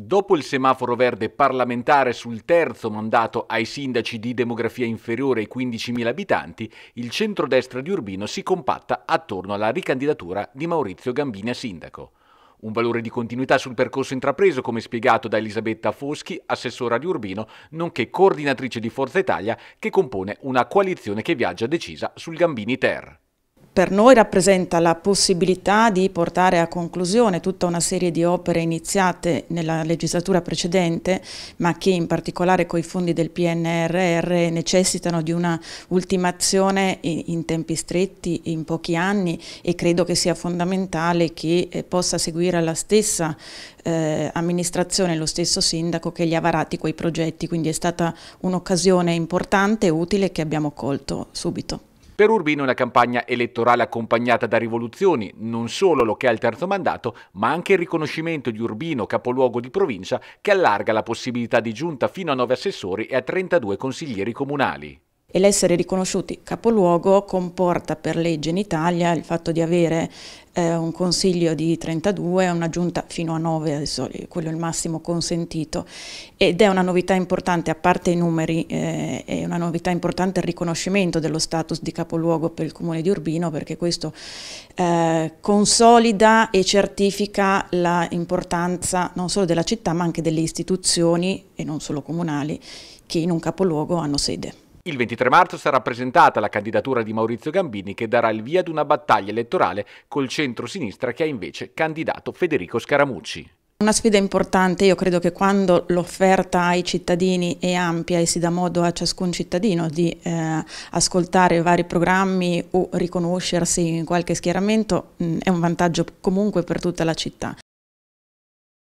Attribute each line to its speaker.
Speaker 1: Dopo il semaforo verde parlamentare sul terzo mandato ai sindaci di demografia inferiore ai 15.000 abitanti, il centrodestra di Urbino si compatta attorno alla ricandidatura di Maurizio Gambini a sindaco. Un valore di continuità sul percorso intrapreso, come spiegato da Elisabetta Foschi, assessora di Urbino, nonché coordinatrice di Forza Italia, che compone una coalizione che viaggia decisa sul Gambini Ter
Speaker 2: per noi rappresenta la possibilità di portare a conclusione tutta una serie di opere iniziate nella legislatura precedente, ma che in particolare con i fondi del PNRR necessitano di una ultimazione in tempi stretti, in pochi anni e credo che sia fondamentale che eh, possa seguire la stessa eh, amministrazione, lo stesso sindaco che gli ha varati quei progetti, quindi è stata un'occasione importante e utile che abbiamo colto subito.
Speaker 1: Per Urbino è una campagna elettorale accompagnata da rivoluzioni, non solo lo che ha il terzo mandato, ma anche il riconoscimento di Urbino capoluogo di provincia che allarga la possibilità di giunta fino a 9 assessori e a 32 consiglieri comunali
Speaker 2: e l'essere riconosciuti capoluogo comporta per legge in Italia il fatto di avere eh, un consiglio di 32, una giunta fino a 9, adesso eh, quello è il massimo consentito ed è una novità importante, a parte i numeri, eh, è una novità importante il riconoscimento dello status di capoluogo per il comune di Urbino perché questo eh, consolida e certifica l'importanza non solo della città ma anche delle istituzioni e non solo comunali che in un capoluogo hanno
Speaker 1: sede. Il 23 marzo sarà presentata la candidatura di Maurizio Gambini che darà il via ad una battaglia elettorale col centro-sinistra che ha invece candidato Federico Scaramucci.
Speaker 2: Una sfida importante, io credo che quando l'offerta ai cittadini è ampia e si dà modo a ciascun cittadino di eh, ascoltare vari programmi o riconoscersi in qualche schieramento, mh, mm, è un vantaggio comunque per tutta la città.